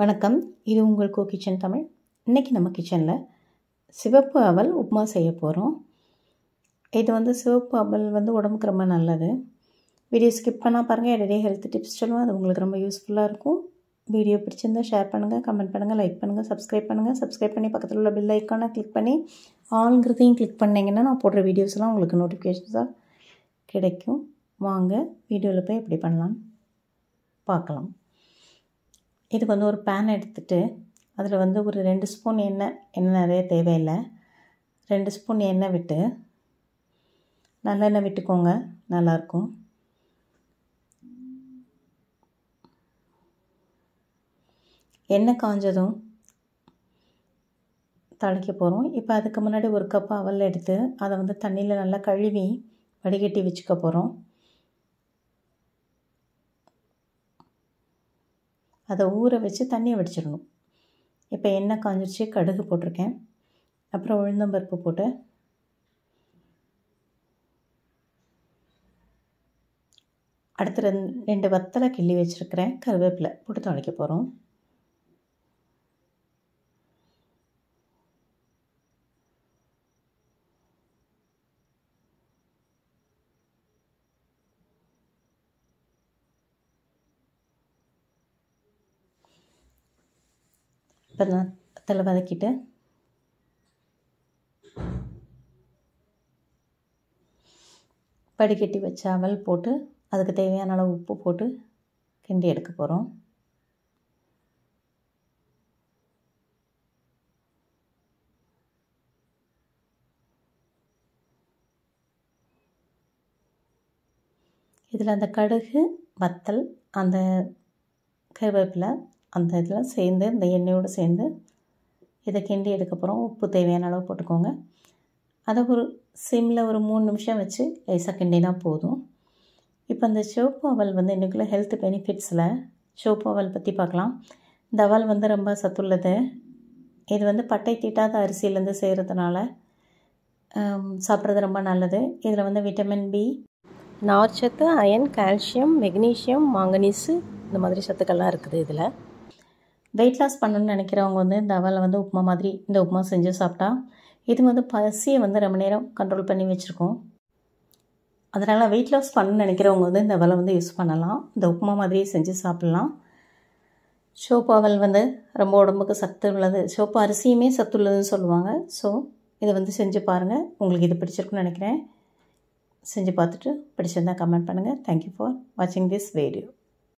வணக்கம் இது உங்கள் கோ கிச்சன் தமிழ் இன்றைக்கி நம்ம கிச்சனில் சிவப்பு அவல் உப்புமா செய்ய போகிறோம் இது வந்து சிவப்பு அவல் வந்து உடம்புக்கு ரொம்ப நல்லது வீடியோ ஸ்கிப் பண்ணால் பாருங்கள் என்னுடைய ஹெல்த் டிப்ஸ் சொல்லுவேன் அது உங்களுக்கு ரொம்ப யூஸ்ஃபுல்லாக இருக்கும் வீடியோ பிடிச்சிருந்தால் ஷேர் பண்ணுங்கள் கமெண்ட் பண்ணுங்கள் லைக் பண்ணுங்கள் சப்ஸ்கிரைப் பண்ணுங்கள் சப்ஸ்கிரைப் பண்ணி பக்கத்தில் உள்ள பில் ஐக்கானை கிளிக் பண்ணி ஆளுங்கிறதையும் கிளிக் பண்ணிங்கன்னா நான் போடுற வீடியோஸ்லாம் உங்களுக்கு நோட்டிஃபிகேஷன்ஸாக கிடைக்கும் வாங்க வீடியோவில் போய் எப்படி பண்ணலாம் பார்க்கலாம் இதுக்கு வந்து ஒரு பேன் எடுத்துகிட்டு அதில் வந்து ஒரு ரெண்டு ஸ்பூன் எண்ணெய் எண்ணெய் நிறைய தேவையில்லை ரெண்டு ஸ்பூன் எண்ணெய் விட்டு நல்லெண்ணெய் விட்டுக்கோங்க நல்லாயிருக்கும் எண்ணெய் காஞ்சதும் தலைக்க போகிறோம் இப்போ அதுக்கு முன்னாடி ஒரு கப் அவல் எடுத்து அதை வந்து தண்ணியில் நல்லா கழுவி வடிகட்டி வச்சுக்க போகிறோம் அதை ஊற வச்சு தண்ணியை வடிச்சிடணும் இப்போ எண்ணெய் காஞ்சிருச்சு கடுகு போட்டிருக்கேன் அப்புறம் உளுந்தம்பருப்பு போட்டு அடுத்து ரெண்டு ரெண்டு வத்தலை கிள்ளி வச்சுருக்கிறேன் கருவேப்பிலை போட்டு தொலைக்க போகிறோம் பதத்தில் வதக்கிட்டு படிக்கட்டி வச்ச அவல் போட்டு அதுக்கு தேவையான அளவு உப்பு போட்டு கிண்டி எடுக்க போகிறோம் இதில் அந்த கடுகு வத்தல் அந்த கருவேப்பிலை அந்த இதில் சேர்ந்து இந்த எண்ணெயோடு சேர்ந்து இதை கிண்டி எடுக்கப்புறம் உப்பு தேவையான அளவு போட்டுக்கோங்க அதை ஒரு சிம்மில் ஒரு மூணு நிமிஷம் வச்சு லேசாக கிண்டினா போதும் இப்போ இந்த சிவப்பு அவல் வந்து இன்றைக்குள்ள ஹெல்த் பெனிஃபிட்ஸில் சிவப்பு அவல் பற்றி பார்க்கலாம் இந்த அவல் வந்து ரொம்ப சத்துள்ளது இது வந்து பட்டை தீட்டாத அரிசியிலேருந்து செய்கிறதுனால சாப்பிட்றது ரொம்ப நல்லது இதில் வந்து விட்டமின் பி நார்ச்சத்து அயன் கால்சியம் மெக்னீஷியம் மாங்கனீஸு இந்த மாதிரி சத்துக்கள்லாம் இருக்குது இதில் வெயிட் லாஸ் பண்ணணும்னு நினைக்கிறவங்க வந்து இந்த அவலை வந்து உப்புமா மாதிரி இந்த உப்புமா செஞ்சு சாப்பிட்டா இது வந்து பசியை வந்து ரொம்ப நேரம் கண்ட்ரோல் பண்ணி வச்சுருக்கோம் அதனால் வெயிட் லாஸ் பண்ணணும்னு நினைக்கிறவங்க வந்து இந்த அவலை வந்து யூஸ் பண்ணலாம் இந்த உப்புமா மாதிரியே செஞ்சு சாப்பிட்லாம் சோப்பு அவல் வந்து ரொம்ப உடம்புக்கு சத்து உள்ளது சோப்பு அரிசியுமே சத்து உள்ளதுன்னு சொல்லுவாங்க ஸோ இதை வந்து செஞ்சு பாருங்கள் உங்களுக்கு இது பிடிச்சிருக்குன்னு நினைக்கிறேன் செஞ்சு பார்த்துட்டு பிடிச்சிருந்தா கமெண்ட் பண்ணுங்கள் தேங்க்யூ ஃபார் வாட்சிங் திஸ் வீடியோ